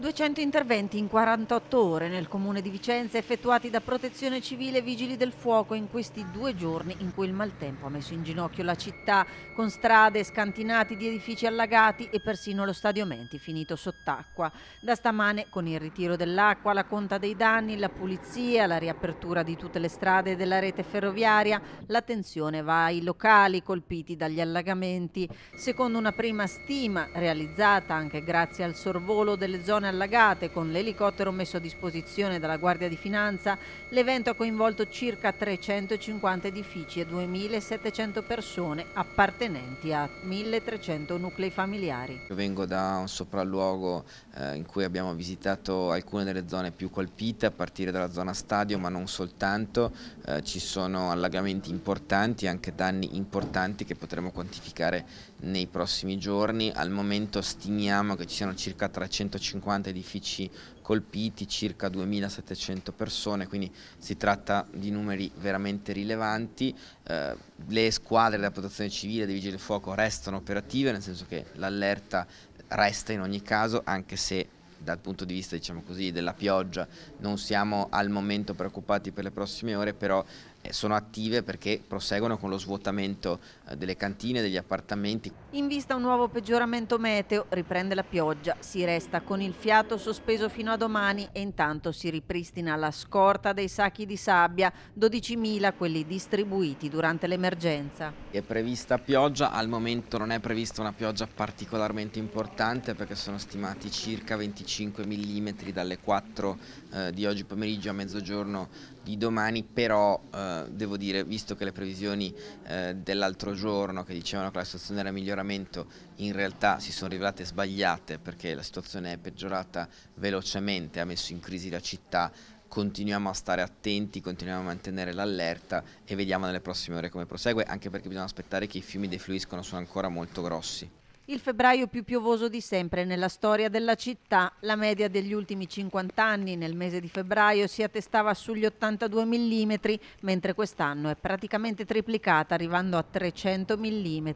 200 interventi in 48 ore nel comune di Vicenza effettuati da Protezione Civile e Vigili del Fuoco in questi due giorni in cui il maltempo ha messo in ginocchio la città con strade scantinati di edifici allagati e persino lo stadio Menti finito sott'acqua. Da stamane con il ritiro dell'acqua, la conta dei danni, la pulizia, la riapertura di tutte le strade della rete ferroviaria, l'attenzione va ai locali colpiti dagli allagamenti. Secondo una prima stima realizzata anche grazie al sorvolo delle zone allagate con l'elicottero messo a disposizione dalla Guardia di Finanza, l'evento ha coinvolto circa 350 edifici e 2.700 persone appartenenti a 1.300 nuclei familiari. Io vengo da un sopralluogo eh, in cui abbiamo visitato alcune delle zone più colpite, a partire dalla zona stadio, ma non soltanto. Eh, ci sono allagamenti importanti, anche danni importanti che potremo quantificare nei prossimi giorni. Al momento stimiamo che ci siano circa 350 150 edifici colpiti, circa 2700 persone, quindi si tratta di numeri veramente rilevanti. Eh, le squadre della protezione civile, dei vigili del fuoco restano operative, nel senso che l'allerta resta in ogni caso, anche se dal punto di vista diciamo così, della pioggia non siamo al momento preoccupati per le prossime ore, però eh, sono attive perché proseguono con lo svuotamento eh, delle cantine, degli appartamenti. In vista un nuovo peggioramento meteo, riprende la pioggia, si resta con il fiato sospeso fino a domani e intanto si ripristina la scorta dei sacchi di sabbia, 12.000 quelli distribuiti durante l'emergenza. È prevista pioggia, al momento non è prevista una pioggia particolarmente importante perché sono stimati circa 25 mm dalle 4 eh, di oggi pomeriggio a mezzogiorno di domani, però eh, devo dire, visto che le previsioni eh, dell'altro giorno che dicevano che la situazione era miglioramento, in realtà si sono rivelate sbagliate perché la situazione è peggiorata velocemente, ha messo in crisi la città, continuiamo a stare attenti, continuiamo a mantenere l'allerta e vediamo nelle prossime ore come prosegue, anche perché bisogna aspettare che i fiumi defluiscono, sono ancora molto grossi il febbraio più piovoso di sempre nella storia della città. La media degli ultimi 50 anni nel mese di febbraio si attestava sugli 82 mm, mentre quest'anno è praticamente triplicata, arrivando a 300 mm.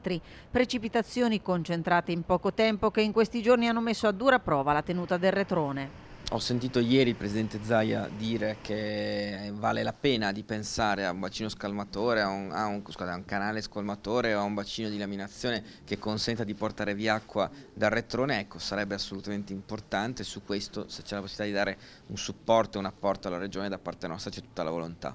Precipitazioni concentrate in poco tempo che in questi giorni hanno messo a dura prova la tenuta del retrone ho sentito ieri il presidente Zaia dire che vale la pena di pensare a un bacino scalmatore, a un, a un, scusate, a un canale scolmatore o a un bacino di laminazione che consenta di portare via acqua dal retrone, ecco, sarebbe assolutamente importante. Su questo, se c'è la possibilità di dare un supporto e un apporto alla regione, da parte nostra c'è tutta la volontà.